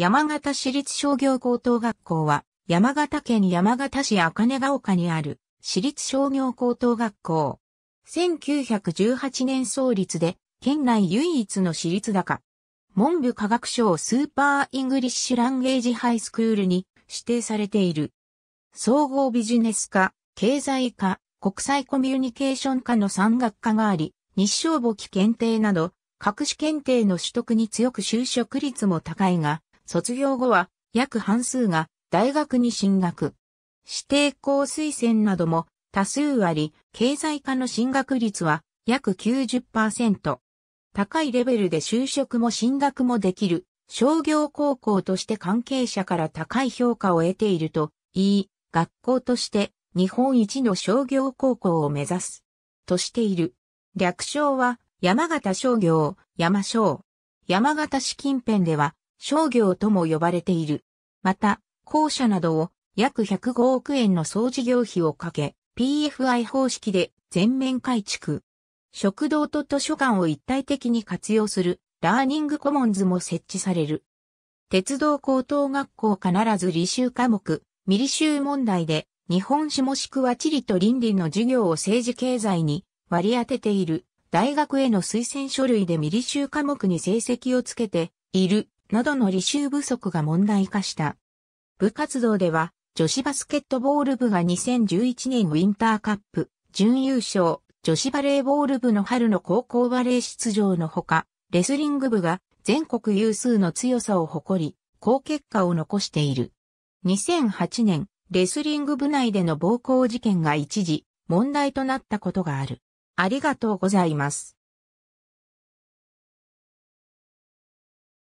山形市立商業高等学校は、山形県山形市茜ヶ丘にある、市立商業高等学校。1918年創立で、県内唯一の私立高。文部科学省スーパーイングリッシュランゲージハイスクールに指定されている。総合ビジネス科、経済科、国際コミュニケーション科の三学科があり、日照簿記検定など、各種検定の取得に強く就職率も高いが、卒業後は約半数が大学に進学。指定校推薦なども多数あり、経済科の進学率は約90%。高いレベルで就職も進学もできる商業高校として関係者から高い評価を得ているといい、学校として日本一の商業高校を目指すとしている。略称は山形商業、山商。山形市近辺では商業とも呼ばれている。また、校舎などを約105億円の総事業費をかけ、PFI 方式で全面改築。食堂と図書館を一体的に活用するラーニングコモンズも設置される。鉄道高等学校必ず履修科目、未履修問題で日本史もしくは地理と倫理の授業を政治経済に割り当てている大学への推薦書類で未履修科目に成績をつけているなどの履修不足が問題化した。部活動では、女子バスケットボール部が2011年ウィンターカップ、準優勝、女子バレーボール部の春の高校バレー出場のほか、レスリング部が全国有数の強さを誇り、好結果を残している。2008年、レスリング部内での暴行事件が一時問題となったことがある。ありがとうございます。